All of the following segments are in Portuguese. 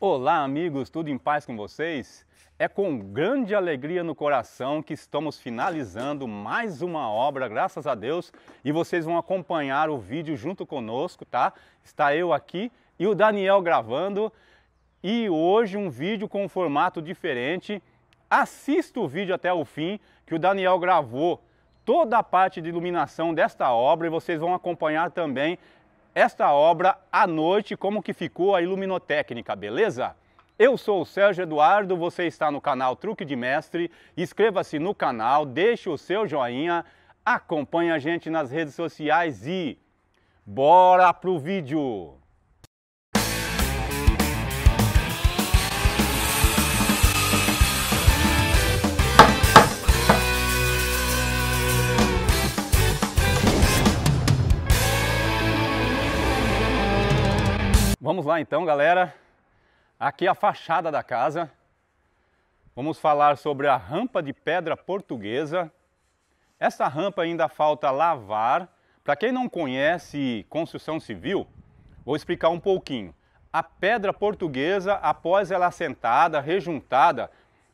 Olá, amigos, tudo em paz com vocês? É com grande alegria no coração que estamos finalizando mais uma obra, graças a Deus, e vocês vão acompanhar o vídeo junto conosco, tá? Está eu aqui e o Daniel gravando, e hoje um vídeo com um formato diferente. Assista o vídeo até o fim, que o Daniel gravou toda a parte de iluminação desta obra e vocês vão acompanhar também esta obra à noite, como que ficou a iluminotécnica, beleza? Eu sou o Sérgio Eduardo, você está no canal Truque de Mestre. Inscreva-se no canal, deixe o seu joinha, acompanhe a gente nas redes sociais e bora pro vídeo! Vamos lá então, galera. Aqui é a fachada da casa. Vamos falar sobre a rampa de pedra portuguesa. Essa rampa ainda falta lavar. Para quem não conhece construção civil, vou explicar um pouquinho. A pedra portuguesa, após ela assentada, rejuntada,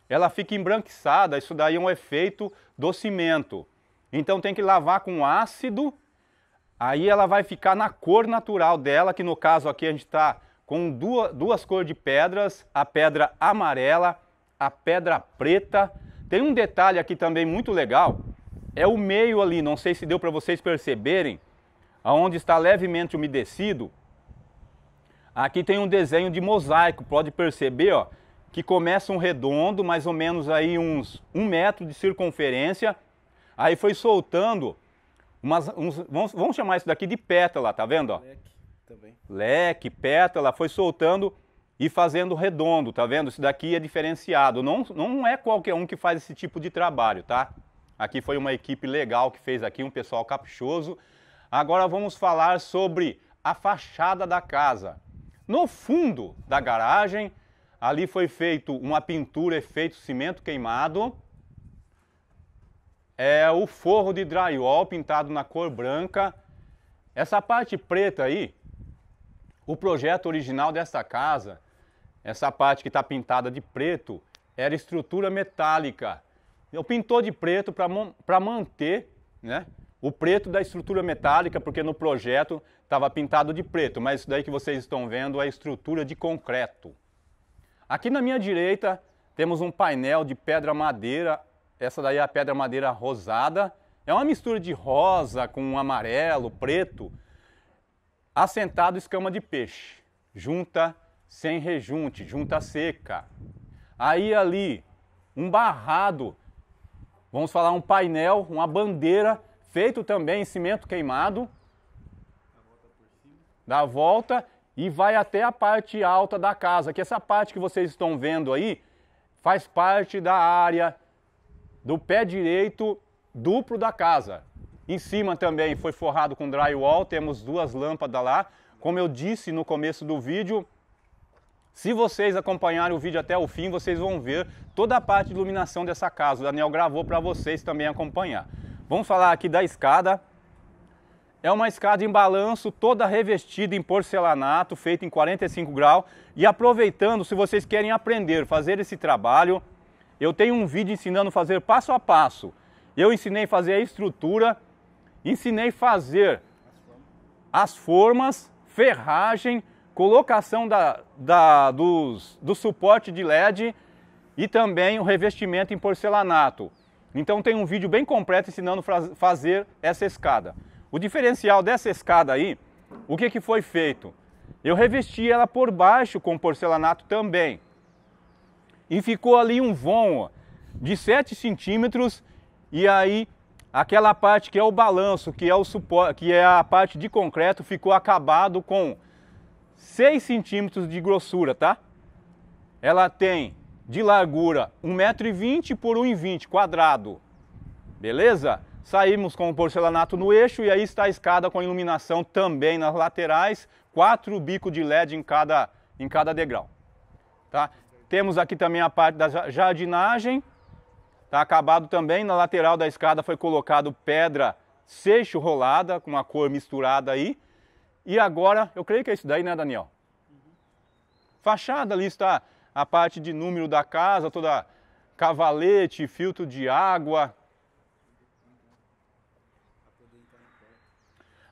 ela fica embranquiçada. Isso daí é um efeito do cimento. Então tem que lavar com ácido aí ela vai ficar na cor natural dela, que no caso aqui a gente está com duas, duas cores de pedras, a pedra amarela, a pedra preta. Tem um detalhe aqui também muito legal, é o meio ali, não sei se deu para vocês perceberem, aonde está levemente umedecido, aqui tem um desenho de mosaico, pode perceber ó, que começa um redondo, mais ou menos aí uns um metro de circunferência, aí foi soltando umas, uns, vamos, vamos chamar isso daqui de pétala, tá vendo? Ó? Leque, também. Leque, pétala, foi soltando e fazendo redondo, tá vendo? Isso daqui é diferenciado. Não, não é qualquer um que faz esse tipo de trabalho, tá? Aqui foi uma equipe legal que fez aqui, um pessoal caprichoso. Agora vamos falar sobre a fachada da casa. No fundo da garagem, ali foi feito uma pintura efeito é cimento queimado é o forro de drywall pintado na cor branca. Essa parte preta aí, o projeto original dessa casa, essa parte que está pintada de preto, era estrutura metálica. Eu é pintou de preto para manter né, o preto da estrutura metálica, porque no projeto estava pintado de preto, mas isso daí que vocês estão vendo é estrutura de concreto. Aqui na minha direita temos um painel de pedra madeira essa daí é a pedra madeira rosada. É uma mistura de rosa com amarelo, preto. Assentado escama de peixe. Junta sem rejunte, junta seca. Aí ali, um barrado. Vamos falar um painel, uma bandeira, feito também em cimento queimado. Dá a volta e vai até a parte alta da casa, que essa parte que vocês estão vendo aí faz parte da área do pé direito duplo da casa. Em cima também foi forrado com drywall, temos duas lâmpadas lá. Como eu disse no começo do vídeo, se vocês acompanharem o vídeo até o fim, vocês vão ver toda a parte de iluminação dessa casa. O Daniel gravou para vocês também acompanhar. Vamos falar aqui da escada. É uma escada em balanço, toda revestida em porcelanato, feita em 45 graus. E aproveitando, se vocês querem aprender a fazer esse trabalho, eu tenho um vídeo ensinando a fazer passo a passo. Eu ensinei a fazer a estrutura, ensinei a fazer as formas, ferragem, colocação da, da, dos, do suporte de LED e também o revestimento em porcelanato. Então tem um vídeo bem completo ensinando a fazer essa escada. O diferencial dessa escada aí, o que, que foi feito? Eu revesti ela por baixo com porcelanato também e ficou ali um vão de 7 centímetros e aí aquela parte que é o balanço, que é, o suporte, que é a parte de concreto, ficou acabado com 6 centímetros de grossura, tá? Ela tem de largura 1,20m por 1,20m quadrado, beleza? Saímos com o porcelanato no eixo e aí está a escada com a iluminação também nas laterais, quatro bicos de LED em cada, em cada degrau. Tá? Temos aqui também a parte da jardinagem, está acabado também. Na lateral da escada foi colocado pedra seixo rolada, com uma cor misturada aí. E agora, eu creio que é isso daí, né, Daniel? Fachada ali está a parte de número da casa, toda cavalete, filtro de água.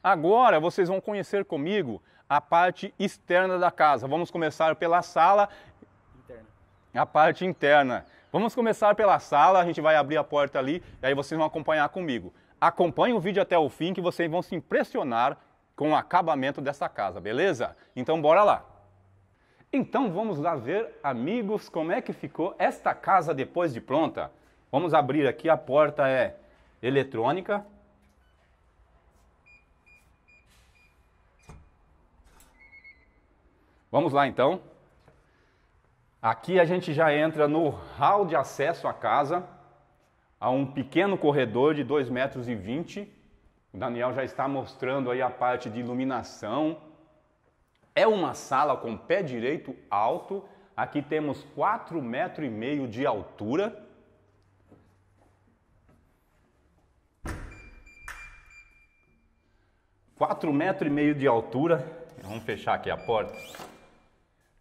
Agora vocês vão conhecer comigo a parte externa da casa. Vamos começar pela sala a parte interna. Vamos começar pela sala, a gente vai abrir a porta ali e aí vocês vão acompanhar comigo. Acompanhe o vídeo até o fim que vocês vão se impressionar com o acabamento dessa casa, beleza? Então bora lá! Então vamos lá ver, amigos, como é que ficou esta casa depois de pronta. Vamos abrir aqui, a porta é eletrônica. Vamos lá então. Aqui a gente já entra no hall de acesso à casa, a um pequeno corredor de 2,20 metros. O Daniel já está mostrando aí a parte de iluminação. É uma sala com pé direito alto. Aqui temos 4,5 metros e meio de altura. Quatro metros e meio de altura. Vamos fechar aqui a porta.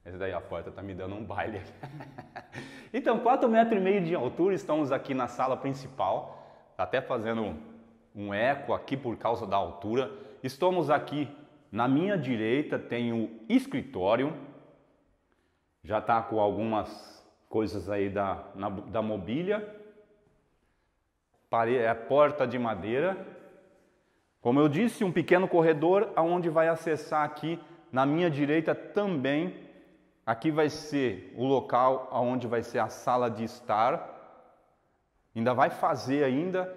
Esse daí, a porta tá me dando um baile. então, 4,5 metros e meio de altura, estamos aqui na sala principal. Tá até fazendo um eco aqui por causa da altura. Estamos aqui na minha direita, tem o escritório. Já tá com algumas coisas aí da, na, da mobília. Pare, é porta de madeira. Como eu disse, um pequeno corredor aonde vai acessar aqui na minha direita também Aqui vai ser o local onde vai ser a sala de estar. Ainda vai fazer ainda.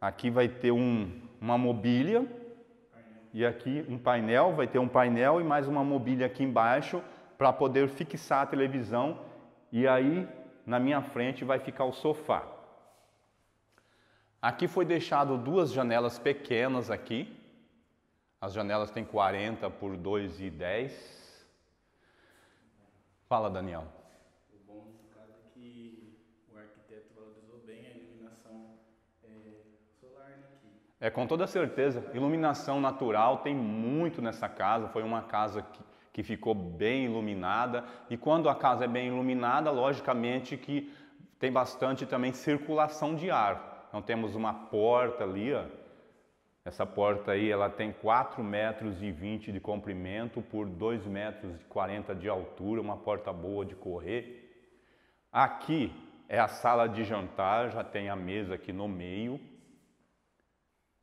Aqui vai ter um, uma mobília. E aqui um painel, vai ter um painel e mais uma mobília aqui embaixo para poder fixar a televisão. E aí, na minha frente, vai ficar o sofá. Aqui foi deixado duas janelas pequenas aqui. As janelas têm 40 por 2 e 10 Fala, Daniel. O bom caso é que o arquiteto valorizou bem a iluminação é, solar, aqui. Né, é, com toda certeza. Iluminação natural tem muito nessa casa. Foi uma casa que, que ficou bem iluminada. E quando a casa é bem iluminada, logicamente que tem bastante também circulação de ar. Então temos uma porta ali, ó, essa porta aí ela tem 4 metros e 20 de comprimento por 2 metros e 40 de altura, uma porta boa de correr. Aqui é a sala de jantar, já tem a mesa aqui no meio.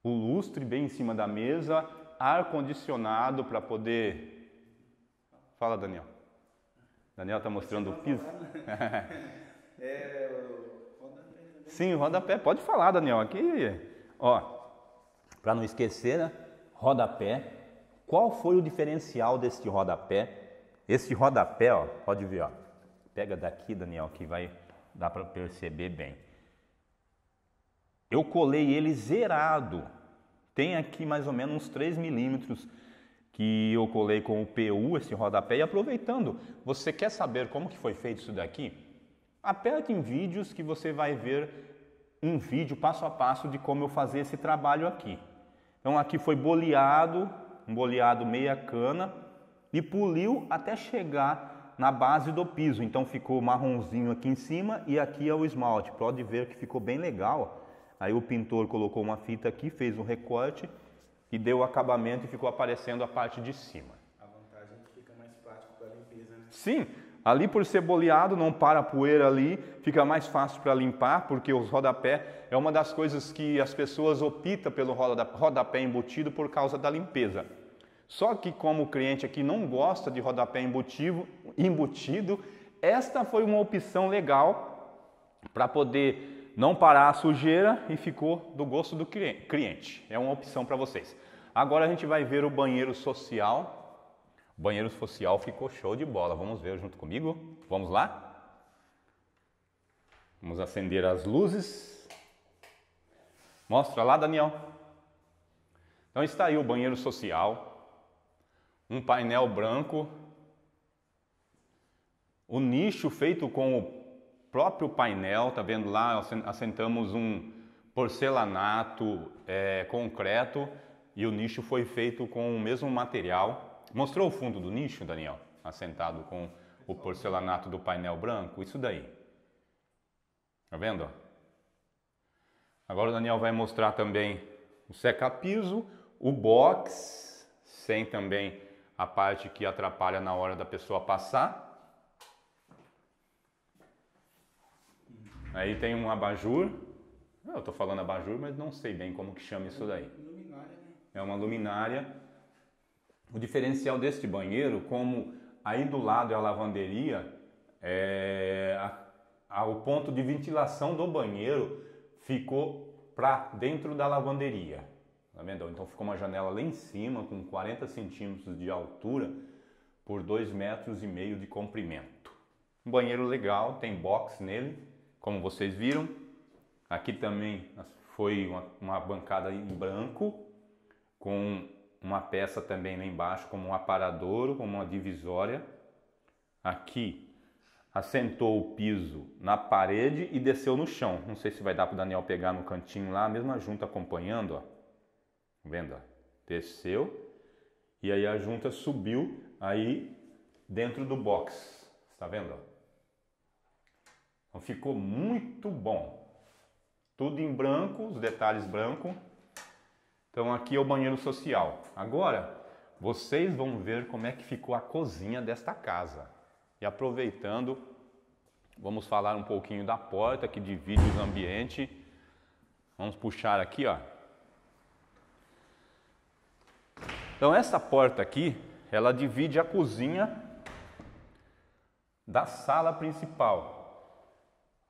O lustre bem em cima da mesa, ar condicionado para poder Fala, Daniel. Daniel está mostrando o piso. Né? é, rodapé. Sim, rodapé. Pode falar, Daniel. Aqui, ó, para não esquecer, né? rodapé. Qual foi o diferencial deste rodapé? Este rodapé, ó, pode ver, ó. pega daqui, Daniel, que vai dar para perceber bem. Eu colei ele zerado. Tem aqui mais ou menos uns 3 milímetros que eu colei com o PU, esse rodapé. E aproveitando, você quer saber como que foi feito isso daqui? Aperte em vídeos que você vai ver um vídeo passo a passo de como eu fazer esse trabalho aqui. Então aqui foi boleado, um boleado meia cana e puliu até chegar na base do piso. Então ficou marronzinho aqui em cima e aqui é o esmalte. Pode ver que ficou bem legal. Aí o pintor colocou uma fita aqui, fez um recorte e deu acabamento e ficou aparecendo a parte de cima. A vantagem é que fica mais prático para limpeza. Né? Sim, Ali por ser boleado, não para a poeira ali, fica mais fácil para limpar, porque os rodapé é uma das coisas que as pessoas optam pelo rodapé embutido por causa da limpeza. Só que como o cliente aqui não gosta de rodapé embutido, embutido esta foi uma opção legal para poder não parar a sujeira e ficou do gosto do cliente. É uma opção para vocês. Agora a gente vai ver o banheiro social Banheiro social ficou show de bola. Vamos ver junto comigo? Vamos lá? Vamos acender as luzes. Mostra lá, Daniel. Então está aí o banheiro social, um painel branco, o nicho feito com o próprio painel, tá vendo lá? Assentamos um porcelanato é, concreto e o nicho foi feito com o mesmo material. Mostrou o fundo do nicho, Daniel, assentado com o porcelanato do painel branco? Isso daí. Tá vendo? Agora o Daniel vai mostrar também o seca-piso, o box, sem também a parte que atrapalha na hora da pessoa passar. Aí tem um abajur. Eu estou falando abajur, mas não sei bem como que chama isso daí. Né? É uma luminária o diferencial deste banheiro, como aí do lado é a lavanderia, é, o ponto de ventilação do banheiro ficou para dentro da lavanderia. Tá vendo? Então ficou uma janela lá em cima com 40 centímetros de altura por 2,5 metros e meio de comprimento. Um banheiro legal, tem box nele, como vocês viram. Aqui também foi uma, uma bancada em branco com uma peça também lá embaixo como um aparadouro, como uma divisória. Aqui assentou o piso na parede e desceu no chão. Não sei se vai dar para o Daniel pegar no cantinho lá, a mesma junta acompanhando, ó. Tá vendo? Ó. Desceu e aí a junta subiu aí dentro do box. Está vendo? Ó? Então ficou muito bom. Tudo em branco, os detalhes branco. Então aqui é o banheiro social. Agora, vocês vão ver como é que ficou a cozinha desta casa. E aproveitando, vamos falar um pouquinho da porta que divide os ambiente. Vamos puxar aqui, ó. Então essa porta aqui, ela divide a cozinha da sala principal.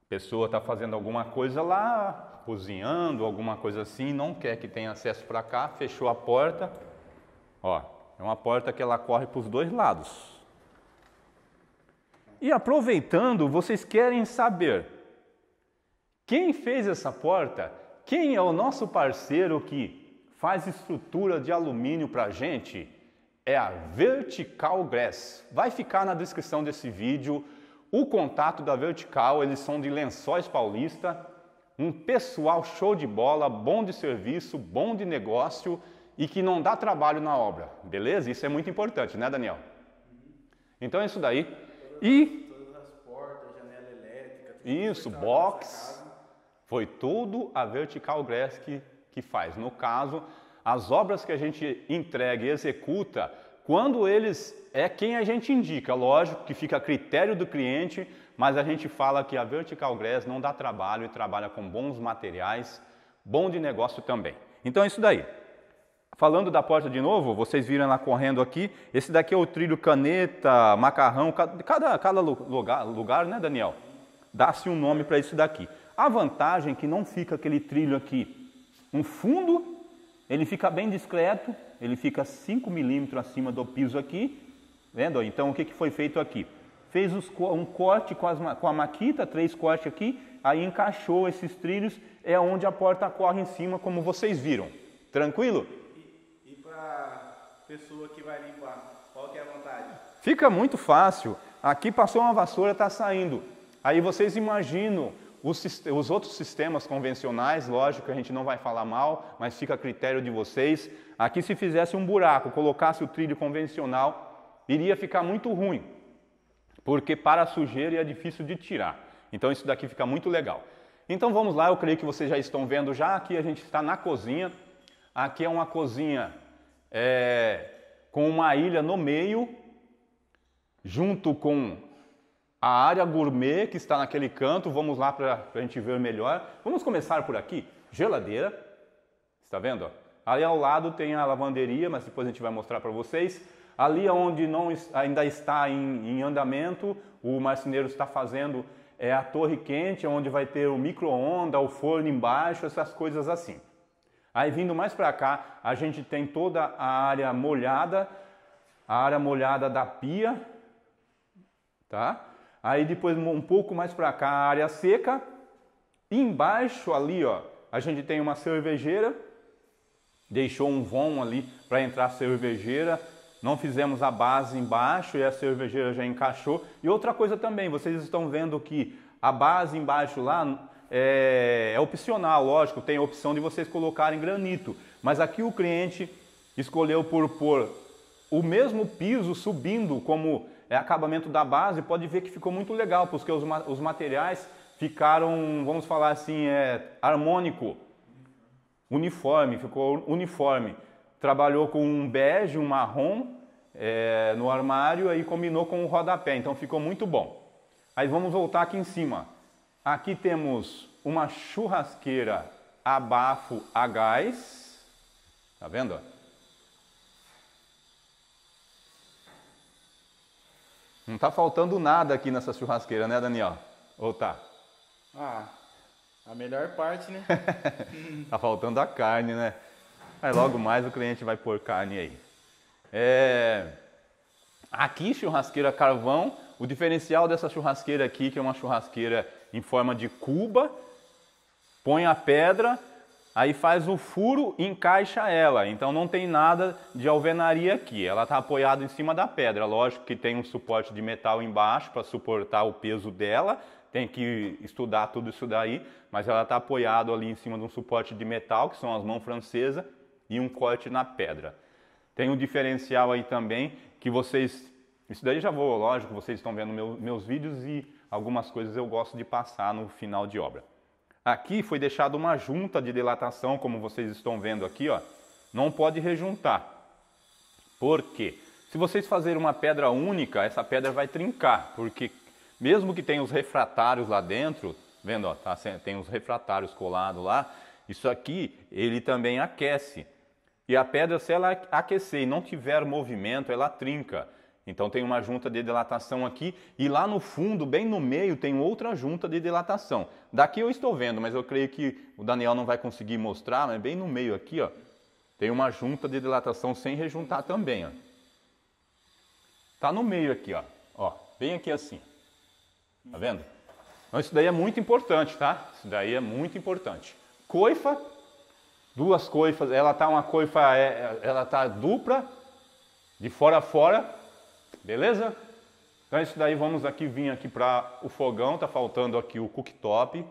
A pessoa está fazendo alguma coisa lá, cozinhando, alguma coisa assim, não quer que tenha acesso para cá, fechou a porta. Ó, é uma porta que ela corre para os dois lados. E aproveitando, vocês querem saber quem fez essa porta? Quem é o nosso parceiro que faz estrutura de alumínio para a gente? É a Vertical Glass. Vai ficar na descrição desse vídeo o contato da Vertical, eles são de Lençóis Paulista um pessoal show de bola, bom de serviço, bom de negócio e que não dá trabalho na obra, beleza? Isso é muito importante, né, Daniel? Então é isso daí. e todas as portas, janela elétrica, isso, box, foi tudo a Vertical Grass que, que faz. No caso, as obras que a gente entrega e executa, quando eles é quem a gente indica, lógico que fica a critério do cliente mas a gente fala que a Vertical Grass não dá trabalho e trabalha com bons materiais, bom de negócio também. Então é isso daí. Falando da porta de novo, vocês viram lá correndo aqui. Esse daqui é o trilho caneta, macarrão, cada, cada lugar, lugar, né, Daniel? Dá-se um nome para isso daqui. A vantagem é que não fica aquele trilho aqui um fundo, ele fica bem discreto, ele fica 5 milímetros acima do piso aqui. Vendo? Então, o que, que foi feito aqui? fez um corte com, as, com a maquita, três cortes aqui, aí encaixou esses trilhos, é onde a porta corre em cima, como vocês viram. Tranquilo? E, e para pessoa que vai limpar, qual que é a vantagem? Fica muito fácil. Aqui passou uma vassoura, está saindo. Aí vocês imaginam os, os, outros sistemas convencionais, lógico que a gente não vai falar mal, mas fica a critério de vocês. Aqui se fizesse um buraco, colocasse o trilho convencional, iria ficar muito ruim porque para a sujeira é difícil de tirar. Então isso daqui fica muito legal. Então vamos lá, eu creio que vocês já estão vendo já, aqui a gente está na cozinha. Aqui é uma cozinha é, com uma ilha no meio, junto com a área gourmet que está naquele canto. Vamos lá para a gente ver melhor. Vamos começar por aqui, geladeira, está vendo? Ali ao lado tem a lavanderia, mas depois a gente vai mostrar para vocês. Ali onde não, ainda está em, em andamento, o marceneiro está fazendo é, a torre quente, onde vai ter o micro-ondas, o forno embaixo, essas coisas assim. Aí vindo mais para cá, a gente tem toda a área molhada, a área molhada da pia, tá? Aí depois um pouco mais para cá, a área seca. embaixo ali, ó, a gente tem uma cervejeira. Deixou um vão ali para entrar a cervejeira, não fizemos a base embaixo e a cervejeira já encaixou. E outra coisa também, vocês estão vendo que a base embaixo lá é, é opcional, lógico, tem a opção de vocês colocarem granito. Mas aqui o cliente escolheu por pôr o mesmo piso subindo como é, acabamento da base, pode ver que ficou muito legal, porque os, ma os materiais ficaram, vamos falar assim, é, harmônico, uniforme, ficou uniforme. Trabalhou com um bege, um marrom é, no armário aí combinou com o rodapé, então ficou muito bom. Aí vamos voltar aqui em cima. Aqui temos uma churrasqueira abafo a gás. Tá vendo? Não tá faltando nada aqui nessa churrasqueira, né, Daniel? Ou tá? Ah, a melhor parte, né? tá faltando a carne, né? Aí logo mais o cliente vai pôr carne aí. É... Aqui, churrasqueira carvão, o diferencial dessa churrasqueira aqui, que é uma churrasqueira em forma de cuba, põe a pedra, aí faz o furo e encaixa ela. Então não tem nada de alvenaria aqui. Ela está apoiada em cima da pedra. Lógico que tem um suporte de metal embaixo para suportar o peso dela. Tem que estudar tudo isso daí, mas ela está apoiada ali em cima de um suporte de metal, que são as mãos francesas, e um corte na pedra. Tem um diferencial aí também que vocês. Isso daí já vou, lógico, vocês estão vendo meu, meus vídeos e algumas coisas eu gosto de passar no final de obra. Aqui foi deixada uma junta de delatação, como vocês estão vendo aqui, ó. Não pode rejuntar. Por quê? Se vocês fazerem uma pedra única, essa pedra vai trincar, porque mesmo que tenha os refratários lá dentro, vendo, ó, tá, tem os refratários colados lá, isso aqui ele também aquece. E a pedra, se ela aquecer e não tiver movimento, ela trinca. Então tem uma junta de dilatação aqui e lá no fundo, bem no meio, tem outra junta de dilatação. Daqui eu estou vendo, mas eu creio que o Daniel não vai conseguir mostrar, mas bem no meio aqui, ó, tem uma junta de dilatação sem rejuntar também, ó. Tá no meio aqui, ó. Ó, bem aqui assim. Tá vendo? Então isso daí é muito importante, tá? Isso daí é muito importante. Coifa duas coifas, ela tá uma coifa, é, é, ela tá dupla, de fora a fora, beleza? Então isso daí vamos aqui vir aqui para o fogão, tá faltando aqui o cooktop,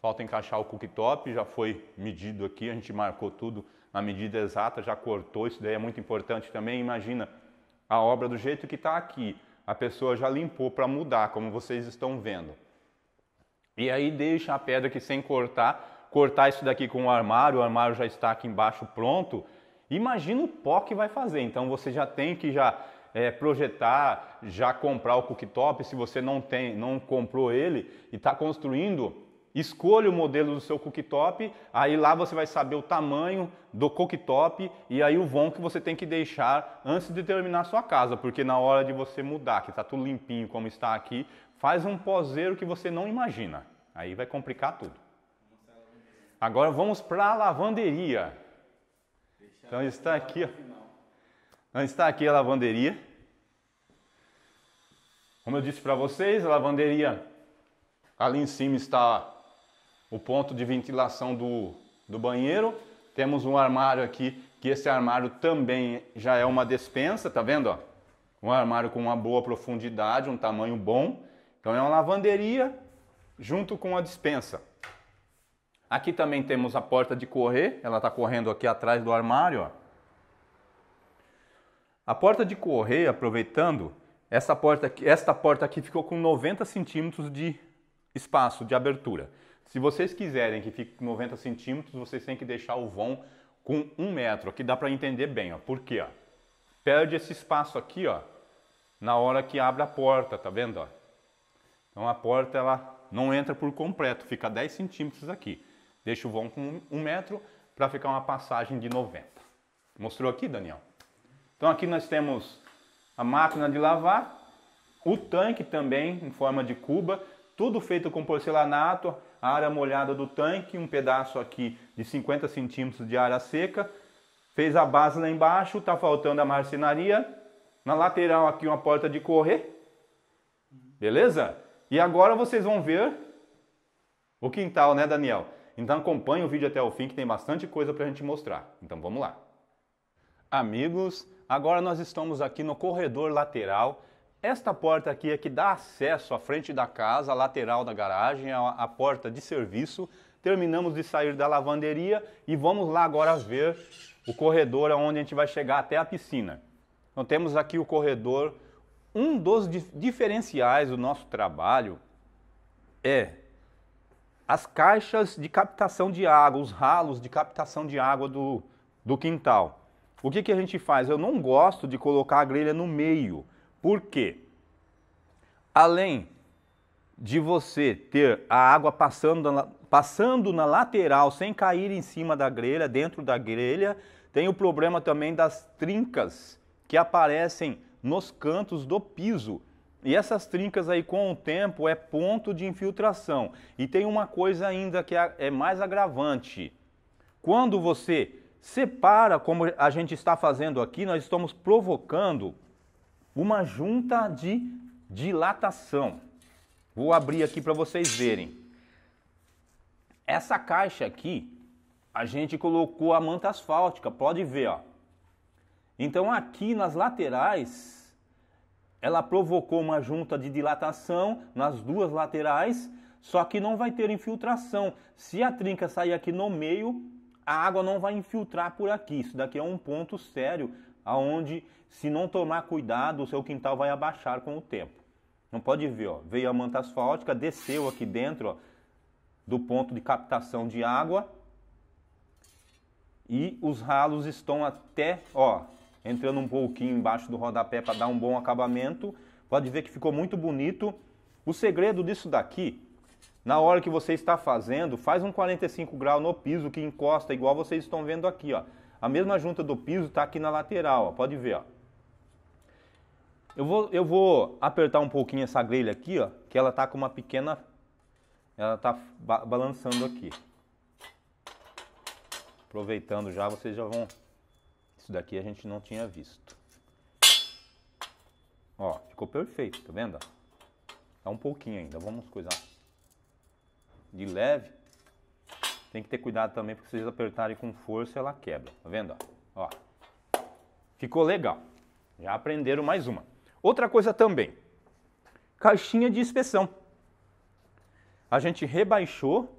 falta encaixar o cooktop, já foi medido aqui, a gente marcou tudo na medida exata, já cortou, isso daí é muito importante também, imagina a obra do jeito que está aqui, a pessoa já limpou para mudar, como vocês estão vendo. E aí deixa a pedra aqui sem cortar, cortar isso daqui com o um armário, o armário já está aqui embaixo pronto, imagina o pó que vai fazer. Então você já tem que já é, projetar, já comprar o cooktop, se você não tem, não comprou ele e está construindo, escolha o modelo do seu cooktop, aí lá você vai saber o tamanho do cooktop e aí o vão que você tem que deixar antes de terminar a sua casa, porque na hora de você mudar, que está tudo limpinho como está aqui, faz um pozeiro que você não imagina. Aí vai complicar tudo. Agora vamos para a lavanderia. então está aqui, ó. Então, está aqui a lavanderia. Como eu disse para vocês, a lavanderia ali em cima está o ponto de ventilação do, do banheiro. Temos um armário aqui, que esse armário também já é uma despensa, tá vendo? Ó? Um armário com uma boa profundidade, um tamanho bom. Então é uma lavanderia junto com a despensa. Aqui também temos a porta de correr, ela está correndo aqui atrás do armário. Ó. A porta de correr, aproveitando, essa porta aqui, esta porta aqui ficou com 90 centímetros de espaço, de abertura. Se vocês quiserem que fique com 90 centímetros, vocês têm que deixar o vão com 1 metro. Aqui dá para entender bem, ó. por quê? Ó. Perde esse espaço aqui, ó, na hora que abre a porta, tá vendo? Ó? Então a porta ela não entra por completo, fica 10 centímetros aqui. Deixa o vão com um metro para ficar uma passagem de 90. Mostrou aqui, Daniel? Então aqui nós temos a máquina de lavar, o tanque também em forma de cuba, tudo feito com porcelanato, a área molhada do tanque, um pedaço aqui de 50 centímetros de área seca, fez a base lá embaixo, está faltando a marcenaria, na lateral aqui uma porta de correr, beleza? E agora vocês vão ver o quintal, né Daniel? Então acompanhe o vídeo até o fim que tem bastante coisa para a gente mostrar. Então vamos lá. Amigos, agora nós estamos aqui no corredor lateral. Esta porta aqui é que dá acesso à frente da casa, à lateral da garagem, à porta de serviço. Terminamos de sair da lavanderia e vamos lá agora ver o corredor aonde a gente vai chegar até a piscina. Então temos aqui o corredor. Um dos diferenciais do nosso trabalho é as caixas de captação de água, os ralos de captação de água do, do quintal. O que, que a gente faz? Eu não gosto de colocar a grelha no meio. Por quê? Além de você ter a água passando passando na lateral sem cair em cima da grelha, dentro da grelha, tem o problema também das trincas que aparecem nos cantos do piso. E essas trincas aí com o tempo é ponto de infiltração. E tem uma coisa ainda que é, é mais agravante. Quando você separa, como a gente está fazendo aqui, nós estamos provocando uma junta de dilatação. Vou abrir aqui para vocês verem. Essa caixa aqui, a gente colocou a manta asfáltica, pode ver, ó. Então aqui nas laterais ela provocou uma junta de dilatação nas duas laterais, só que não vai ter infiltração. Se a trinca sair aqui no meio, a água não vai infiltrar por aqui. Isso daqui é um ponto sério, aonde se não tomar cuidado, o seu quintal vai abaixar com o tempo. Não pode ver, ó, veio a manta asfáltica, desceu aqui dentro ó, do ponto de captação de água e os ralos estão até, ó, entrando um pouquinho embaixo do rodapé para dar um bom acabamento. Pode ver que ficou muito bonito. O segredo disso daqui, na hora que você está fazendo, faz um 45 graus no piso que encosta, igual vocês estão vendo aqui, ó. A mesma junta do piso está aqui na lateral, ó. pode ver, ó. Eu vou, eu vou apertar um pouquinho essa grelha aqui, ó, que ela tá com uma pequena... Ela tá ba balançando aqui. Aproveitando já, vocês já vão isso daqui a gente não tinha visto. Ó, ficou perfeito, tá vendo? Tá um pouquinho ainda, vamos coisar de leve. Tem que ter cuidado também, porque se vocês apertarem com força, ela quebra, tá vendo? Ó, ficou legal. Já aprenderam mais uma. Outra coisa também, caixinha de inspeção. A gente rebaixou,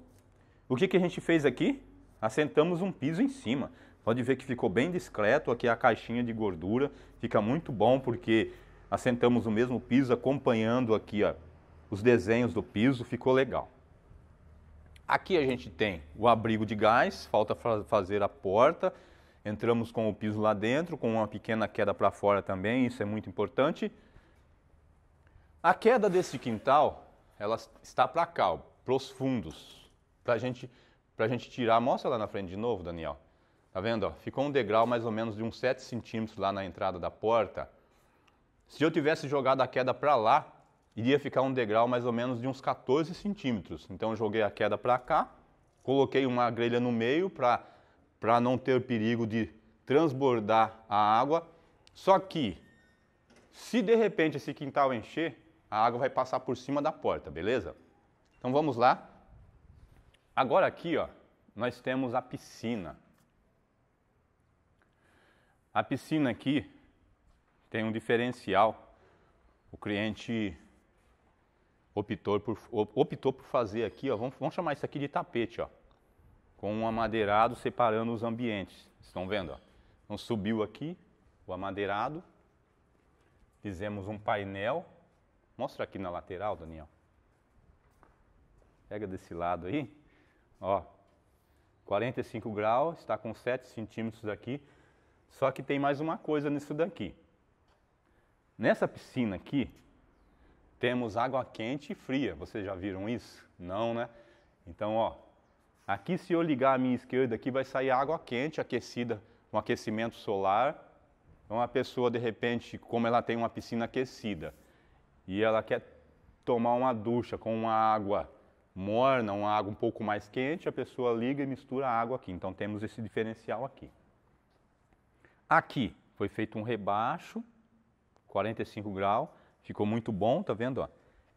o que, que a gente fez aqui? Assentamos um piso em cima. Pode ver que ficou bem discreto, aqui é a caixinha de gordura fica muito bom porque assentamos o mesmo piso, acompanhando aqui ó, os desenhos do piso, ficou legal. Aqui a gente tem o abrigo de gás, falta fazer a porta, entramos com o piso lá dentro, com uma pequena queda para fora também, isso é muito importante. A queda desse quintal, ela está para cá, para os fundos, para gente, a gente tirar, mostra lá na frente de novo, Daniel Tá vendo? Ó? Ficou um degrau mais ou menos de uns 7 centímetros lá na entrada da porta. Se eu tivesse jogado a queda para lá, iria ficar um degrau mais ou menos de uns 14 centímetros. Então eu joguei a queda para cá, coloquei uma grelha no meio para não ter perigo de transbordar a água. Só que, se de repente esse quintal encher, a água vai passar por cima da porta, beleza? Então vamos lá. Agora aqui, ó, nós temos a piscina. A piscina aqui tem um diferencial. O cliente optou por, optou por fazer aqui, ó, vamos, vamos chamar isso aqui de tapete, ó, com um amadeirado separando os ambientes. Estão vendo? Ó? Então subiu aqui o amadeirado, fizemos um painel. Mostra aqui na lateral, Daniel. Pega desse lado aí. Ó, 45 graus, está com 7 centímetros aqui só que tem mais uma coisa nisso daqui. Nessa piscina aqui, temos água quente e fria. Vocês já viram isso? Não, né? Então, ó, aqui se eu ligar a minha esquerda aqui vai sair água quente aquecida com um aquecimento solar. Então a pessoa de repente, como ela tem uma piscina aquecida e ela quer tomar uma ducha com uma água morna, uma água um pouco mais quente, a pessoa liga e mistura a água aqui. Então temos esse diferencial aqui. Aqui foi feito um rebaixo, 45 graus, ficou muito bom, tá vendo? Ó?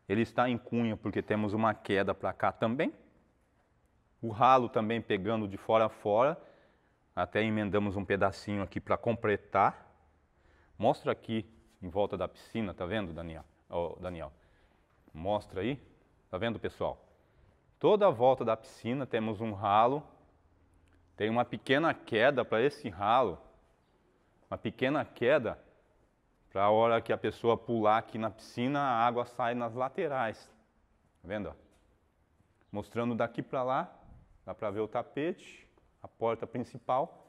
Ele está em cunha porque temos uma queda para cá também. O ralo também pegando de fora a fora, até emendamos um pedacinho aqui para completar. Mostra aqui em volta da piscina, tá vendo, Daniel? Oh, Daniel. Mostra aí, tá vendo, pessoal? Toda a volta da piscina temos um ralo, tem uma pequena queda para esse ralo, uma pequena queda, para a hora que a pessoa pular aqui na piscina, a água sai nas laterais. Tá vendo? Mostrando daqui para lá, dá para ver o tapete, a porta principal.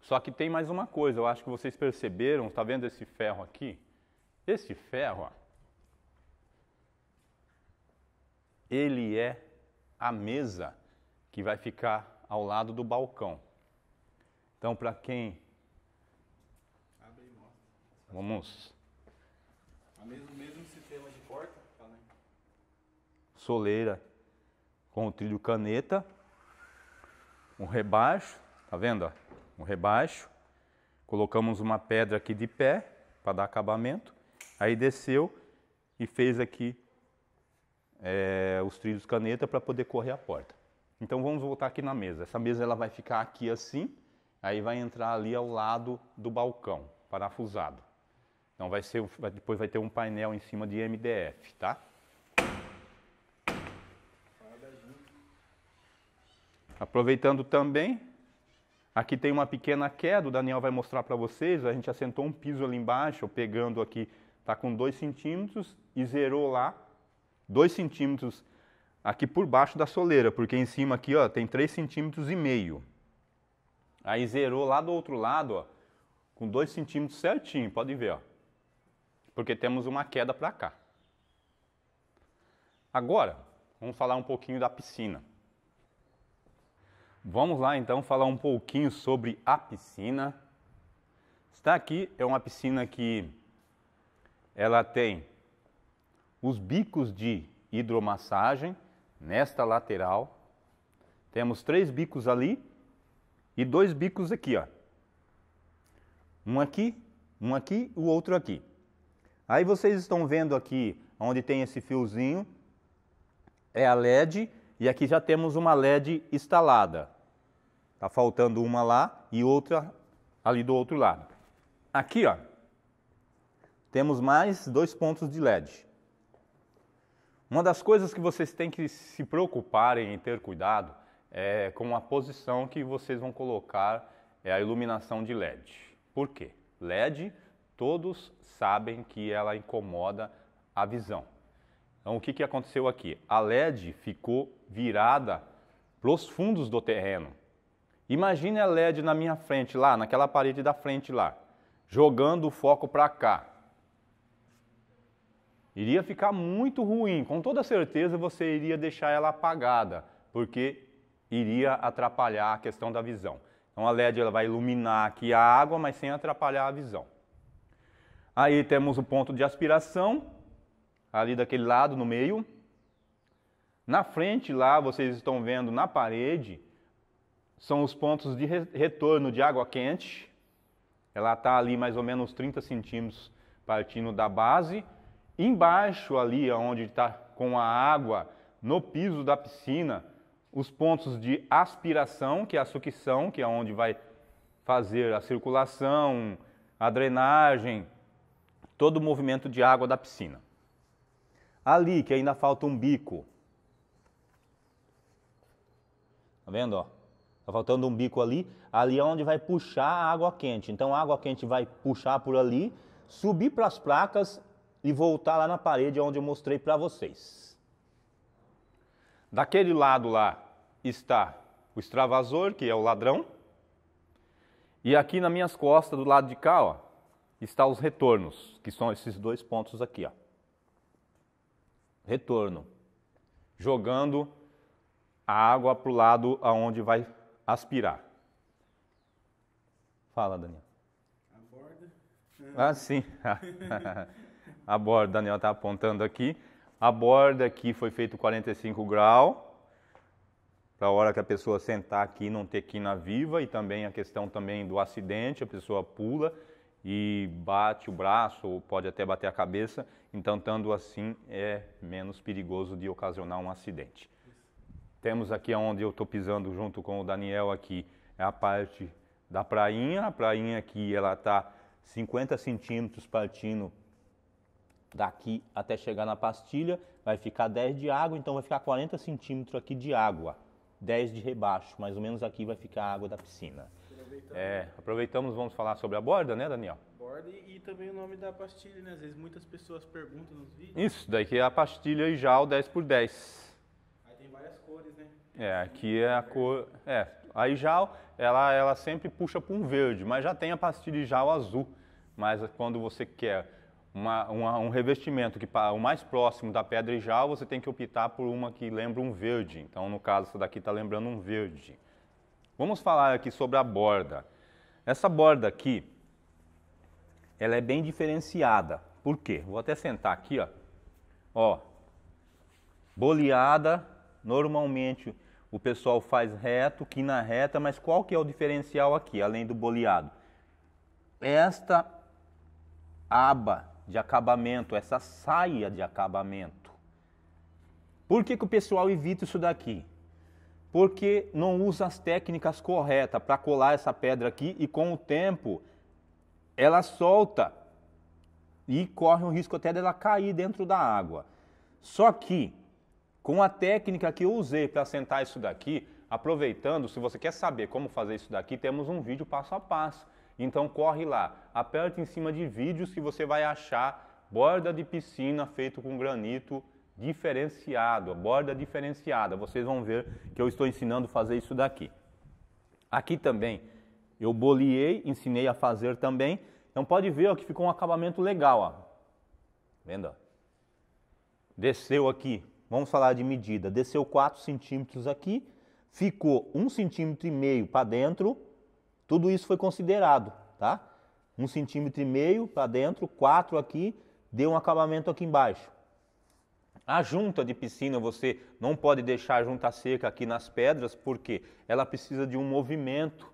Só que tem mais uma coisa, eu acho que vocês perceberam, está vendo esse ferro aqui? Esse ferro, ó, ele é a mesa que vai ficar ao lado do balcão. Então, para quem. Abre e mostra. Vamos. O mesmo, mesmo sistema de porta, tá, né? Soleira com o trilho caneta, um rebaixo, tá vendo? Ó? Um rebaixo. Colocamos uma pedra aqui de pé para dar acabamento. Aí desceu e fez aqui é, os trilhos caneta para poder correr a porta. Então vamos voltar aqui na mesa. Essa mesa ela vai ficar aqui assim aí vai entrar ali ao lado do balcão, parafusado. Então vai ser, depois vai ter um painel em cima de MDF, tá? Aproveitando também, aqui tem uma pequena queda, o Daniel vai mostrar para vocês, a gente assentou um piso ali embaixo, pegando aqui, tá com 2 centímetros e zerou lá 2 centímetros aqui por baixo da soleira, porque em cima aqui ó, tem 3 centímetros e meio. Aí zerou lá do outro lado, ó, com 2 centímetros certinho, podem ver, ó. Porque temos uma queda para cá. Agora, vamos falar um pouquinho da piscina. Vamos lá então falar um pouquinho sobre a piscina. Está aqui é uma piscina que ela tem os bicos de hidromassagem nesta lateral. Temos três bicos ali e dois bicos aqui, ó. Um aqui, um aqui, o outro aqui. Aí vocês estão vendo aqui onde tem esse fiozinho, é a LED e aqui já temos uma LED instalada. Tá faltando uma lá e outra ali do outro lado. Aqui, ó, temos mais dois pontos de LED. Uma das coisas que vocês têm que se preocuparem em ter cuidado é, com a posição que vocês vão colocar é, a iluminação de LED. Por quê? LED, todos sabem que ela incomoda a visão. Então, o que, que aconteceu aqui? A LED ficou virada para os fundos do terreno. Imagine a LED na minha frente, lá, naquela parede da frente lá, jogando o foco para cá. Iria ficar muito ruim, com toda certeza você iria deixar ela apagada, porque iria atrapalhar a questão da visão. Então a LED ela vai iluminar aqui a água, mas sem atrapalhar a visão. Aí temos o ponto de aspiração, ali daquele lado no meio. Na frente lá, vocês estão vendo na parede, são os pontos de retorno de água quente. Ela está ali mais ou menos 30 centímetros partindo da base. Embaixo ali, onde está com a água, no piso da piscina, os pontos de aspiração, que é a sucção, que é onde vai fazer a circulação, a drenagem, todo o movimento de água da piscina. Ali, que ainda falta um bico. Tá vendo, ó? Tá faltando um bico ali. Ali é onde vai puxar a água quente. Então a água quente vai puxar por ali, subir para as placas e voltar lá na parede é onde eu mostrei para vocês. Daquele lado lá está o extravasor, que é o ladrão. E aqui nas minhas costas, do lado de cá, ó, está os retornos, que são esses dois pontos aqui. Ó. Retorno. Jogando a água para o lado aonde vai aspirar. Fala, Daniel. A borda. Ah, sim. a borda, Daniel está apontando aqui. A borda aqui foi feito 45 graus, para a hora que a pessoa sentar aqui não ter quina viva e também a questão também do acidente, a pessoa pula e bate o braço ou pode até bater a cabeça, então estando assim é menos perigoso de ocasionar um acidente. Temos aqui onde eu estou pisando junto com o Daniel aqui, é a parte da prainha, a prainha aqui ela está 50 centímetros partindo daqui até chegar na pastilha, vai ficar 10 de água, então vai ficar 40 centímetros aqui de água, 10 de rebaixo, mais ou menos aqui vai ficar a água da piscina. Aproveitamos. É, aproveitamos, vamos falar sobre a borda, né, Daniel? Borda e, e, também o nome da pastilha, né? Às vezes muitas pessoas perguntam nos vídeos. Isso, daí que é a pastilha e já o 10 por 10. Aí tem várias cores, né? É, aqui é a cor, é, a Ijal, ela, ela sempre puxa para um verde, mas já tem a pastilha Ijal azul. Mas quando você quer uma, uma, um revestimento que para o mais próximo da pedra e já você tem que optar por uma que lembra um verde. Então, no caso, essa daqui está lembrando um verde. Vamos falar aqui sobre a borda. Essa borda aqui, ela é bem diferenciada. Por quê? Vou até sentar aqui, ó. Ó, boleada, normalmente o pessoal faz reto, quina reta, mas qual que é o diferencial aqui, além do boleado? Esta aba de acabamento, essa saia de acabamento. Por que, que o pessoal evita isso daqui? Porque não usa as técnicas corretas para colar essa pedra aqui e com o tempo ela solta e corre um risco até dela cair dentro da água. Só que com a técnica que eu usei para sentar isso daqui, aproveitando, se você quer saber como fazer isso daqui, temos um vídeo passo a passo então corre lá, aperta em cima de vídeos que você vai achar borda de piscina feito com granito diferenciado, borda diferenciada. Vocês vão ver que eu estou ensinando a fazer isso daqui. Aqui também eu boliei, ensinei a fazer também. Então pode ver ó, que ficou um acabamento legal. Ó. Vendo? Desceu aqui, vamos falar de medida. Desceu 4 centímetros aqui, ficou 1,5 centímetro para dentro tudo isso foi considerado, tá? Um centímetro e meio para dentro, quatro aqui, deu um acabamento aqui embaixo. A junta de piscina você não pode deixar a junta seca aqui nas pedras, porque ela precisa de um movimento.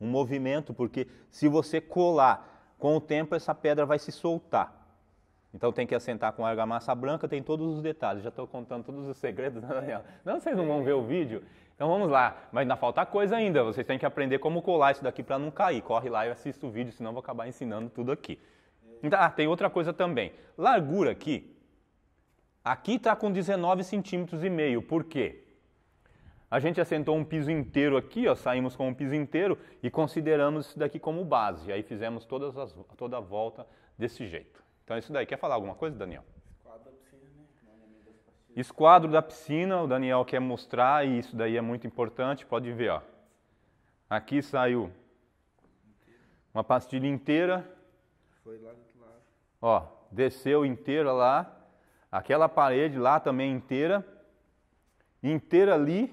Um movimento, porque se você colar com o tempo, essa pedra vai se soltar. Então tem que assentar com argamassa branca, tem todos os detalhes. Já estou contando todos os segredos, Daniel. Não, vocês não vão ver o vídeo. Então vamos lá, mas ainda falta coisa ainda, vocês têm que aprender como colar isso daqui para não cair. Corre lá e assista o vídeo, senão eu vou acabar ensinando tudo aqui. Então, ah, tem outra coisa também. Largura aqui, aqui está com 19 centímetros e meio, por quê? A gente assentou um piso inteiro aqui, ó, saímos com um piso inteiro e consideramos isso daqui como base. Aí fizemos todas as, toda a volta desse jeito. Então isso daí. Quer falar alguma coisa, Daniel? Esquadro da piscina, o Daniel quer mostrar, e isso daí é muito importante, pode ver. Ó. Aqui saiu uma pastilha inteira. Foi lá do outro lado. Ó, desceu inteira lá. Aquela parede lá também inteira. Inteira ali.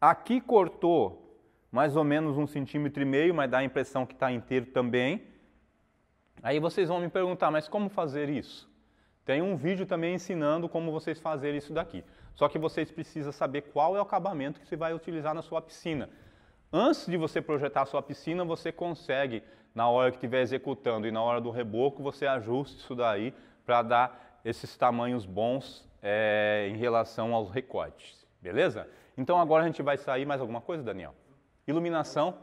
Aqui cortou mais ou menos um centímetro e meio, mas dá a impressão que está inteiro também. Aí vocês vão me perguntar, mas como fazer isso? Tem um vídeo também ensinando como vocês fazerem isso daqui. Só que vocês precisam saber qual é o acabamento que você vai utilizar na sua piscina. Antes de você projetar a sua piscina, você consegue, na hora que estiver executando e na hora do reboco, você ajuste isso daí para dar esses tamanhos bons é, em relação aos recortes. Beleza? Então agora a gente vai sair mais alguma coisa, Daniel? Iluminação.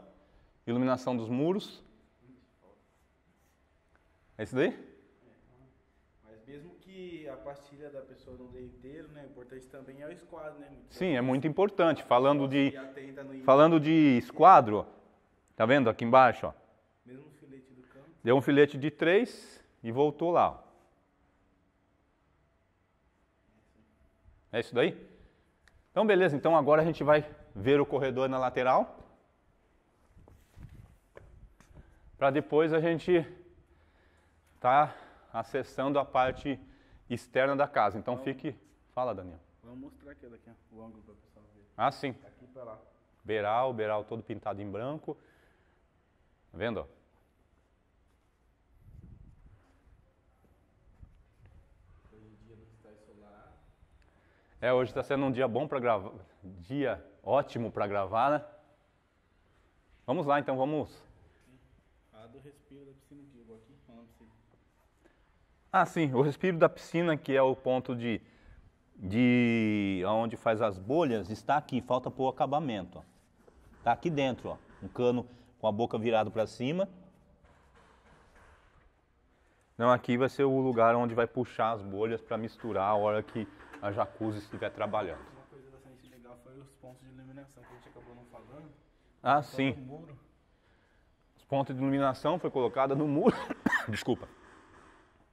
Iluminação dos muros. É isso daí? a pastilha da pessoa não dê inteiro, né? O importante também é o esquadro, né? Muito Sim, é muito importante. Falando então, de, falando de esquadro, tá vendo aqui embaixo? Ó. Mesmo filete do campo. Deu um filete de 3 e voltou lá. Ó. É isso daí? Então, beleza. Então, agora a gente vai ver o corredor na lateral. Para depois a gente tá acessando a parte externa da casa. Então fique. Fala, Daniel. Vamos mostrar aqui daqui, o ângulo para o pessoal ver. Ah, sim. Aqui para lá. Beiral, beiral todo pintado em branco. Tá vendo? Hoje em dia não está ensolarado. É, hoje está sendo um dia bom para gravar, dia ótimo para gravar, né? Vamos lá, então, vamos. A do respiro da piscina aqui. Ah, sim, o respiro da piscina, que é o ponto de, de onde faz as bolhas, está aqui, falta pôr o acabamento. Está aqui dentro, ó, um cano com a boca virada para cima. Não, aqui vai ser o lugar onde vai puxar as bolhas para misturar a hora que a jacuzzi estiver trabalhando. Uma coisa bastante legal foi os pontos de iluminação que a gente acabou não falando. Ah, então, sim. Os pontos de iluminação foi colocada no muro. Desculpa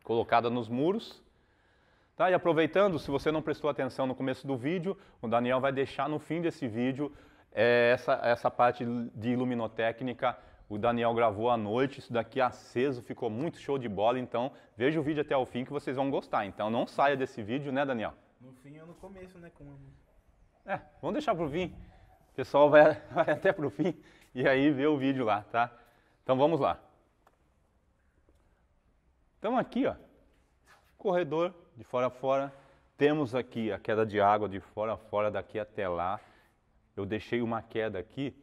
colocada nos muros. Tá? E aproveitando, se você não prestou atenção no começo do vídeo, o Daniel vai deixar no fim desse vídeo é, essa, essa parte de iluminotécnica. O Daniel gravou à noite, isso daqui aceso, ficou muito show de bola. Então, veja o vídeo até o fim que vocês vão gostar. Então, não saia desse vídeo, né, Daniel? No fim ou no começo, né? Com... É, vamos deixar pro fim. O pessoal vai, vai até pro fim e aí vê o vídeo lá, tá? Então, vamos lá. Então aqui, ó, corredor de fora a fora, temos aqui a queda de água de fora a fora, daqui até lá. Eu deixei uma queda aqui,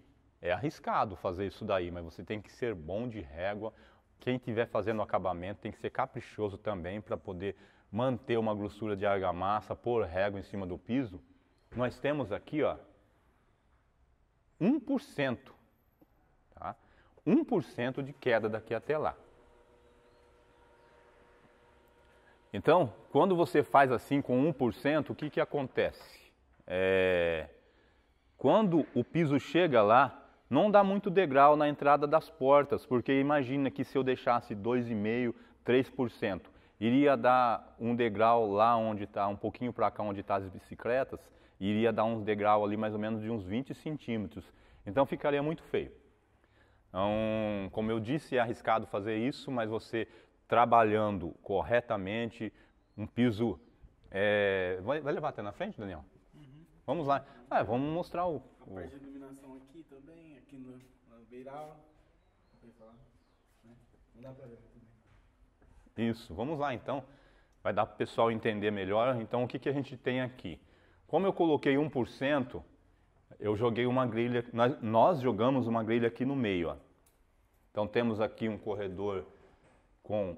é arriscado fazer isso daí, mas você tem que ser bom de régua. Quem estiver fazendo acabamento tem que ser caprichoso também para poder manter uma grossura de argamassa, pôr régua em cima do piso. Nós temos aqui, ó, 1%, tá? 1% de queda daqui até lá. Então, quando você faz assim com 1%, o que, que acontece? É... Quando o piso chega lá, não dá muito degrau na entrada das portas, porque imagina que se eu deixasse 2,5%, 3%, iria dar um degrau lá onde está, um pouquinho para cá onde está as bicicletas, iria dar uns degrau ali mais ou menos de uns 20 centímetros. Então ficaria muito feio. Então, como eu disse, é arriscado fazer isso, mas você trabalhando corretamente, um piso. É... Vai, vai, levar até na frente, Daniel? Uhum. Vamos lá. Ah, vamos mostrar o. A parte o... de iluminação aqui também, aqui no, no beiral. Né? Não dá pra ver também. Isso, vamos lá então. Vai dar para o pessoal entender melhor. Então, o que, que a gente tem aqui? Como eu coloquei 1%, eu joguei uma grelha, nós, nós jogamos uma grelha aqui no meio. Ó. Então, temos aqui um corredor com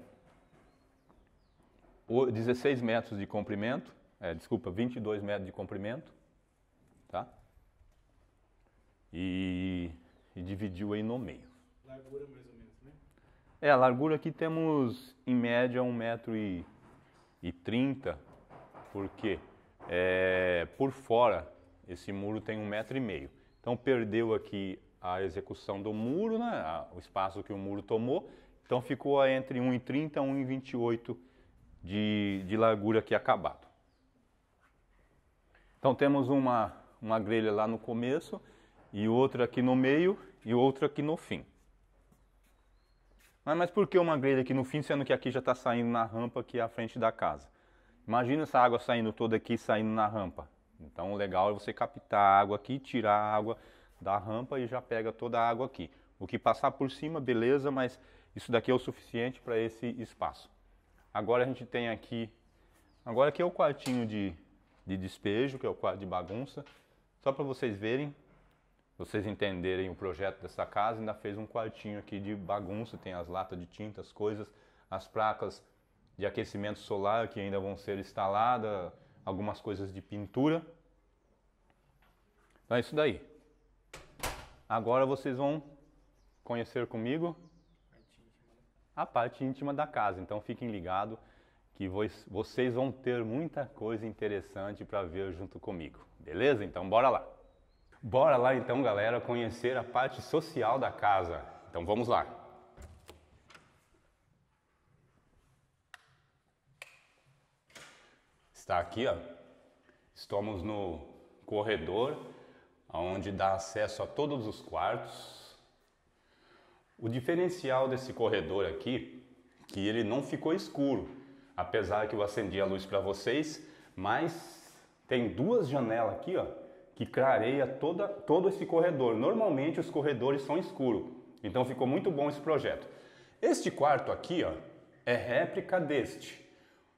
16 metros de comprimento, é, desculpa, 22 metros de comprimento, tá? E, e, dividiu aí no meio. Largura mais ou menos, né? É, a largura aqui temos em média 1,30m, e, porque é, por fora esse muro tem 1,5m. Então perdeu aqui a execução do muro, né, o espaço que o muro tomou, então ficou entre 1,30 e 1,28 de, de largura aqui acabado. Então temos uma, uma grelha lá no começo e outra aqui no meio e outra aqui no fim. Mas, mas por que uma grelha aqui no fim, sendo que aqui já está saindo na rampa aqui à frente da casa? Imagina essa água saindo toda aqui e saindo na rampa. Então o legal é você captar a água aqui, tirar a água da rampa e já pega toda a água aqui. O que passar por cima, beleza, mas isso daqui é o suficiente para esse espaço. Agora a gente tem aqui, agora aqui é o quartinho de, de despejo, que é o quarto de bagunça. Só para vocês verem, vocês entenderem o projeto dessa casa, ainda fez um quartinho aqui de bagunça, tem as latas de tinta, as coisas, as placas de aquecimento solar que ainda vão ser instaladas, algumas coisas de pintura. Então é isso daí. Agora vocês vão conhecer comigo a parte íntima da casa. Então fiquem ligados que vocês vão ter muita coisa interessante para ver junto comigo. Beleza? Então bora lá. Bora lá então, galera, conhecer a parte social da casa. Então vamos lá. Está aqui, ó. Estamos no corredor onde dá acesso a todos os quartos o diferencial desse corredor aqui, que ele não ficou escuro, apesar que eu acendi a luz para vocês, mas tem duas janelas aqui, ó, que clareia toda, todo esse corredor. Normalmente os corredores são escuros, então ficou muito bom esse projeto. Este quarto aqui, ó, é réplica deste.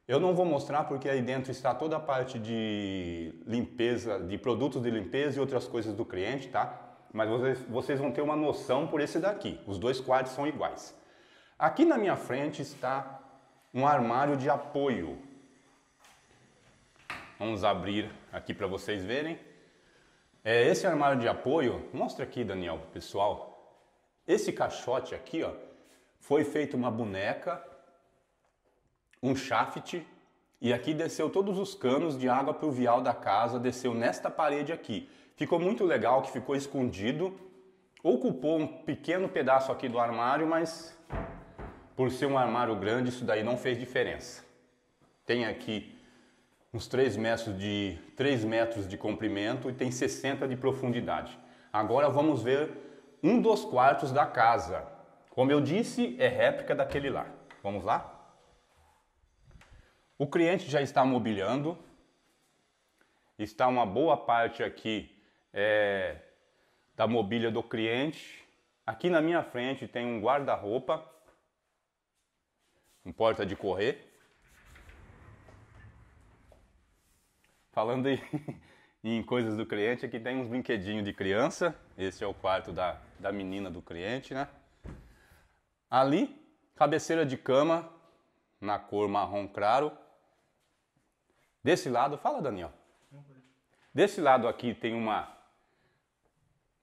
Eu não vou mostrar porque aí dentro está toda a parte de limpeza, de produtos de limpeza e outras coisas do cliente, tá? mas vocês, vocês vão ter uma noção por esse daqui. Os dois quadros são iguais. Aqui na minha frente está um armário de apoio. Vamos abrir aqui para vocês verem. É, esse armário de apoio, mostra aqui Daniel pessoal, esse caixote aqui ó, foi feito uma boneca, um shaft e aqui desceu todos os canos de água pluvial da casa, desceu nesta parede aqui ficou muito legal, que ficou escondido, ocupou um pequeno pedaço aqui do armário, mas por ser um armário grande, isso daí não fez diferença. Tem aqui uns 3 metros de, 3 metros de comprimento e tem 60 de profundidade. Agora vamos ver um dos quartos da casa. Como eu disse, é réplica daquele lá. Vamos lá? O cliente já está mobiliando. Está uma boa parte aqui é, da mobília do cliente. Aqui na minha frente tem um guarda-roupa, um porta de correr. Falando em, em coisas do cliente, aqui tem uns brinquedinhos de criança. Esse é o quarto da, da menina do cliente, né? Ali, cabeceira de cama na cor marrom claro. Desse lado, fala Daniel. Desse lado aqui tem uma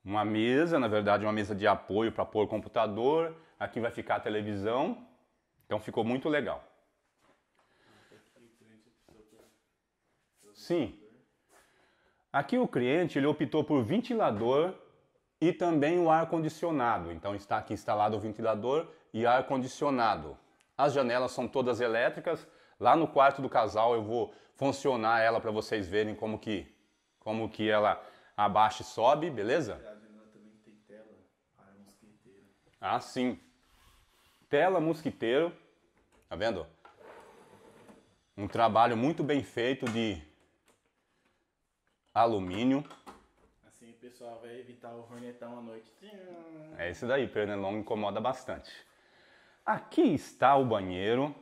uma mesa, na verdade, uma mesa de apoio para pôr computador. Aqui vai ficar a televisão. Então ficou muito legal. Sim. Aqui o cliente ele optou por ventilador e também o ar condicionado. Então está aqui instalado o ventilador e ar condicionado. As janelas são todas elétricas. Lá no quarto do casal eu vou funcionar ela para vocês verem como que como que ela abaixa e sobe, beleza? Ah, sim. Tela mosquiteiro, tá vendo? Um trabalho muito bem feito de alumínio. Assim o pessoal vai evitar o hornetão à noite. É isso daí, pernilongo incomoda bastante. Aqui está o banheiro.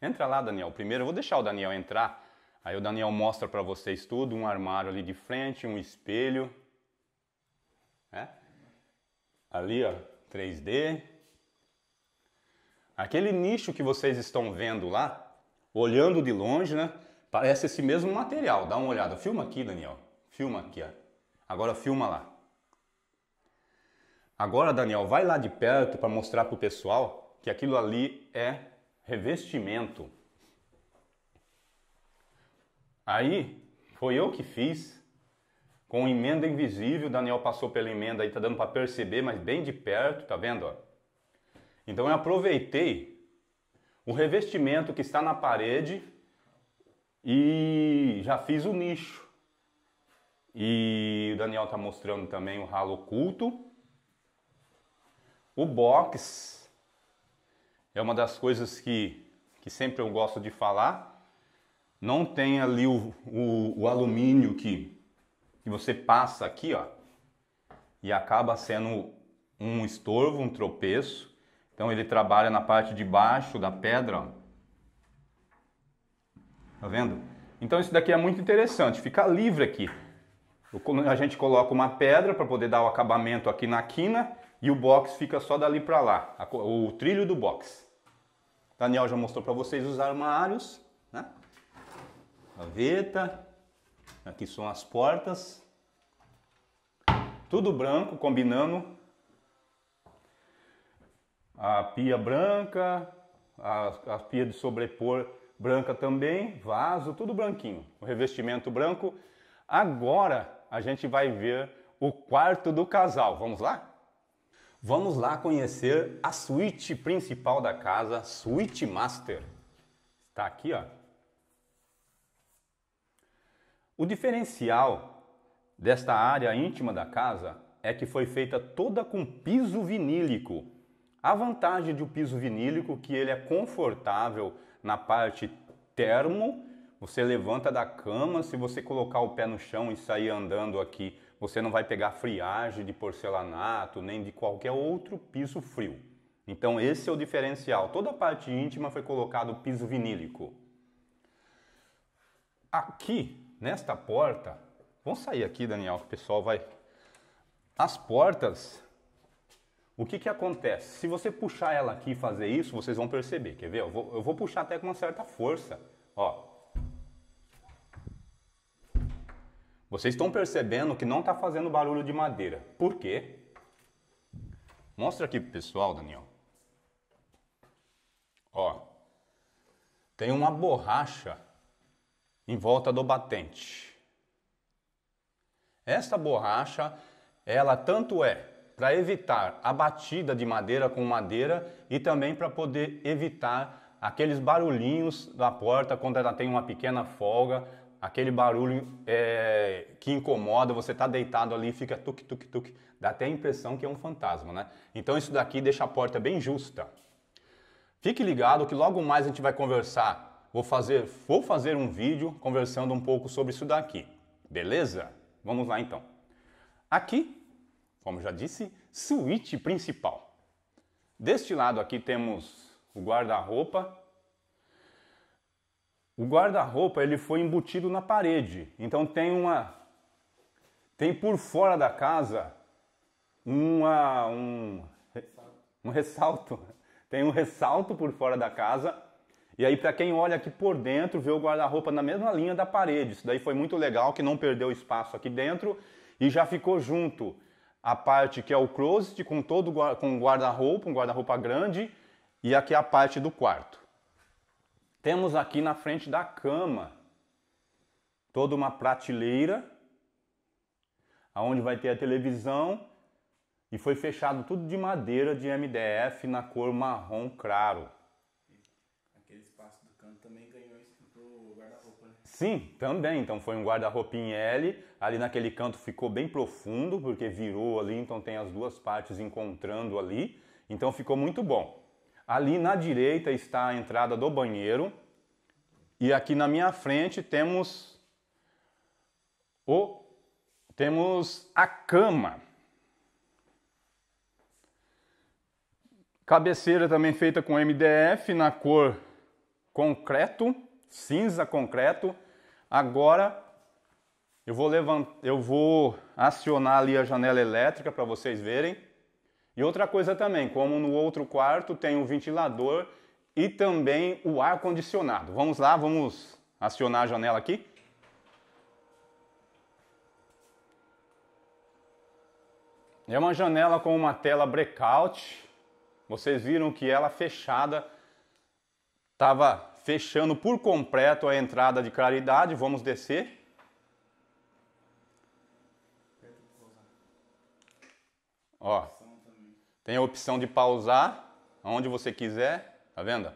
Entra lá, Daniel. Primeiro eu vou deixar o Daniel entrar. Aí o Daniel mostra para vocês tudo, um armário ali de frente, um espelho, né? ali, ó, 3D. Aquele nicho que vocês estão vendo lá, olhando de longe, né? Parece esse mesmo material. Dá uma olhada. Filma aqui, Daniel. Filma aqui, ó. Agora filma lá. Agora, Daniel, vai lá de perto para mostrar para o pessoal que aquilo ali é revestimento. Aí, foi eu que fiz com emenda invisível. Daniel passou pela emenda aí, tá dando para perceber, mas bem de perto, tá vendo? Ó? Então eu aproveitei o revestimento que está na parede e já fiz o nicho. E o Daniel tá mostrando também o ralo oculto. O box é uma das coisas que, que sempre eu gosto de falar. Não tem ali o, o, o alumínio que que você passa aqui, ó, e acaba sendo um estorvo, um tropeço. Então ele trabalha na parte de baixo da pedra, ó. Tá vendo? Então isso daqui é muito interessante, fica livre aqui. A gente coloca uma pedra para poder dar o acabamento aqui na quina e o box fica só dali para lá, o trilho do box. Daniel já mostrou para vocês os armários, né? Gaveta, Aqui são as portas. Tudo branco, combinando. A pia branca, a, a pia de sobrepor branca também, vaso, tudo branquinho. O revestimento branco. Agora a gente vai ver o quarto do casal. Vamos lá? Vamos lá conhecer a suíte principal da casa, Suíte Master. Está aqui, ó. O diferencial desta área íntima da casa é que foi feita toda com piso vinílico. A vantagem do piso vinílico é que ele é confortável na parte termo. Você levanta da cama, se você colocar o pé no chão e sair andando aqui, você não vai pegar friagem de porcelanato nem de qualquer outro piso frio. Então esse é o diferencial. Toda a parte íntima foi colocado piso vinílico. Aqui Nesta porta, vamos sair aqui, Daniel, que o pessoal vai. As portas, o que, que acontece? Se você puxar ela aqui e fazer isso, vocês vão perceber. Quer ver? Eu vou, eu vou puxar até com uma certa força. Ó, Vocês estão percebendo que não está fazendo barulho de madeira. Por quê? Mostra aqui pro pessoal, Daniel. Ó. Tem uma borracha em volta do batente. Esta borracha, ela tanto é para evitar a batida de madeira com madeira e também para poder evitar aqueles barulhinhos da porta quando ela tem uma pequena folga, aquele barulho é, que incomoda, você está deitado ali, fica tuk tuk tuk, dá até a impressão que é um fantasma, né? Então isso daqui deixa a porta bem justa. Fique ligado que logo mais a gente vai conversar Vou fazer, vou fazer um vídeo conversando um pouco sobre isso daqui. Beleza? Vamos lá então. Aqui, como já disse, suíte principal. Deste lado aqui temos o guarda-roupa. O guarda-roupa ele foi embutido na parede, então tem uma tem por fora da casa uma um um ressalto. Tem um ressalto por fora da casa e aí, para quem olha aqui por dentro, vê o guarda-roupa na mesma linha da parede. Isso daí foi muito legal, que não perdeu espaço aqui dentro e já ficou junto a parte que é o closet com todo com guarda-roupa, um guarda-roupa grande, e aqui é a parte do quarto. Temos aqui na frente da cama toda uma prateleira aonde vai ter a televisão e foi fechado tudo de madeira de MDF na cor marrom claro. Sim, também. Então foi um guarda-roupa em L, ali naquele canto ficou bem profundo, porque virou ali, então tem as duas partes encontrando ali. Então ficou muito bom. Ali na direita está a entrada do banheiro. E aqui na minha frente temos o temos a cama. Cabeceira também feita com MDF na cor concreto, cinza concreto. Agora eu vou, eu vou acionar ali a janela elétrica para vocês verem. E outra coisa também, como no outro quarto tem o um ventilador e também o ar condicionado. Vamos lá, vamos acionar a janela aqui. É uma janela com uma tela breakout. Vocês viram que ela fechada estava fechando por completo a entrada de claridade. Vamos descer. Ó, tem a opção de pausar aonde você quiser, tá vendo?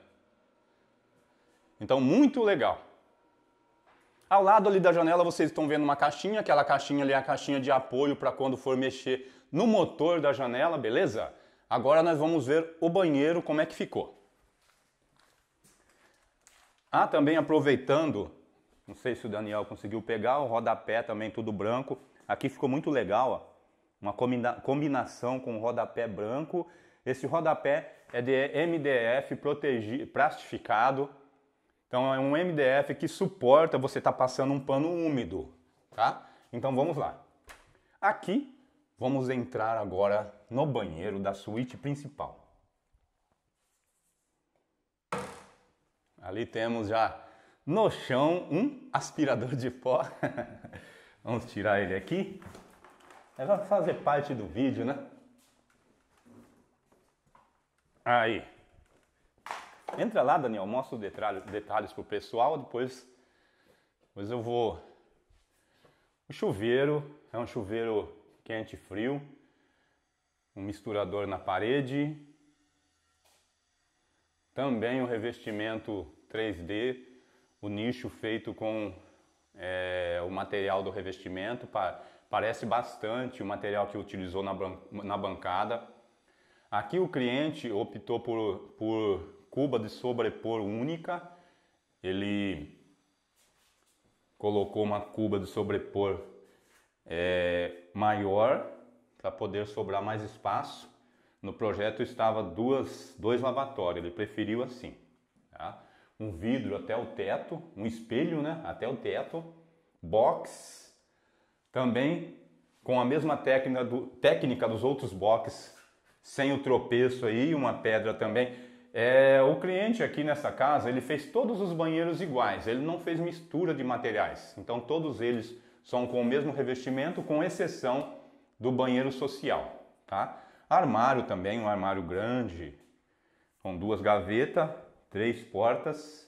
Então, muito legal. Ao lado ali da janela vocês estão vendo uma caixinha, aquela caixinha ali é a caixinha de apoio para quando for mexer no motor da janela, beleza? Agora nós vamos ver o banheiro como é que ficou. Ah, também aproveitando, não sei se o Daniel conseguiu pegar, o rodapé também tudo branco. Aqui ficou muito legal, ó, uma combina combinação com o rodapé branco. Esse rodapé é de MDF protegido, plastificado. Então é um MDF que suporta você estar tá passando um pano úmido, tá? Então vamos lá. Aqui vamos entrar agora no banheiro da suíte principal. Ali temos já no chão um aspirador de pó. Vamos tirar ele aqui. É para fazer parte do vídeo, né? Aí. Entra lá, Daniel, mostra os detalhe, detalhes pro pessoal, depois, depois eu vou. O chuveiro é um chuveiro quente e frio, um misturador na parede, também o um revestimento 3D, o nicho feito com é, o material do revestimento, pa parece bastante o material que utilizou na, ban na bancada. Aqui o cliente optou por, por cuba de sobrepor única, ele colocou uma cuba de sobrepor é, maior para poder sobrar mais espaço. No projeto estava duas, dois lavatórios, ele preferiu assim. Tá? um vidro até o teto, um espelho, né, até o teto, box, também com a mesma técnica, do, técnica dos outros boxes, sem o tropeço aí, uma pedra também. É, o cliente aqui nessa casa, ele fez todos os banheiros iguais, ele não fez mistura de materiais. Então todos eles são com o mesmo revestimento, com exceção do banheiro social, tá? Armário também, um armário grande, com duas gavetas, três portas.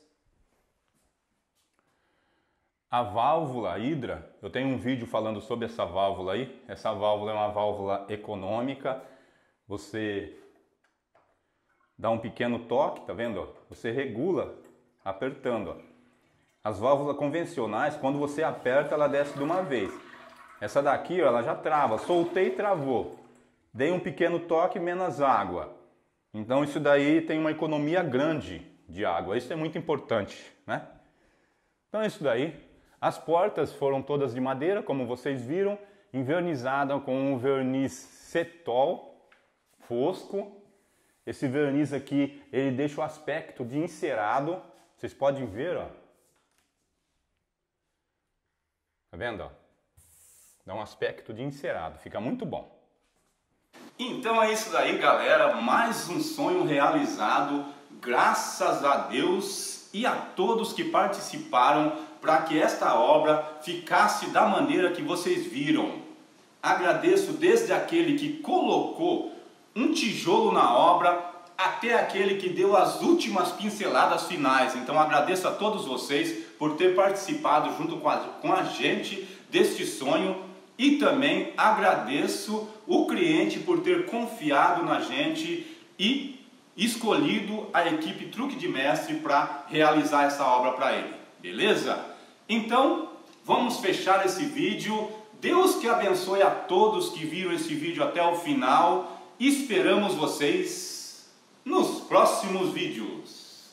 A válvula Hydra, eu tenho um vídeo falando sobre essa válvula aí. Essa válvula é uma válvula econômica. Você dá um pequeno toque, tá vendo? Você regula apertando. As válvulas convencionais, quando você aperta, ela desce de uma vez. Essa daqui, ó, ela já trava. Soltei, travou. Dei um pequeno toque, menos água. Então isso daí tem uma economia grande de água. Isso é muito importante, né? Então é isso daí. As portas foram todas de madeira, como vocês viram, invernizada com um verniz cetol fosco. Esse verniz aqui, ele deixa o aspecto de encerado. Vocês podem ver, ó. Tá vendo, ó? Dá um aspecto de encerado, fica muito bom. Então é isso daí, galera. Mais um sonho realizado Graças a Deus e a todos que participaram para que esta obra ficasse da maneira que vocês viram. Agradeço desde aquele que colocou um tijolo na obra até aquele que deu as últimas pinceladas finais. Então agradeço a todos vocês por ter participado junto com a, com a gente deste sonho e também agradeço o cliente por ter confiado na gente e escolhido a equipe Truque de Mestre para realizar essa obra para ele. Beleza? Então, vamos fechar esse vídeo. Deus que abençoe a todos que viram esse vídeo até o final. Esperamos vocês nos próximos vídeos.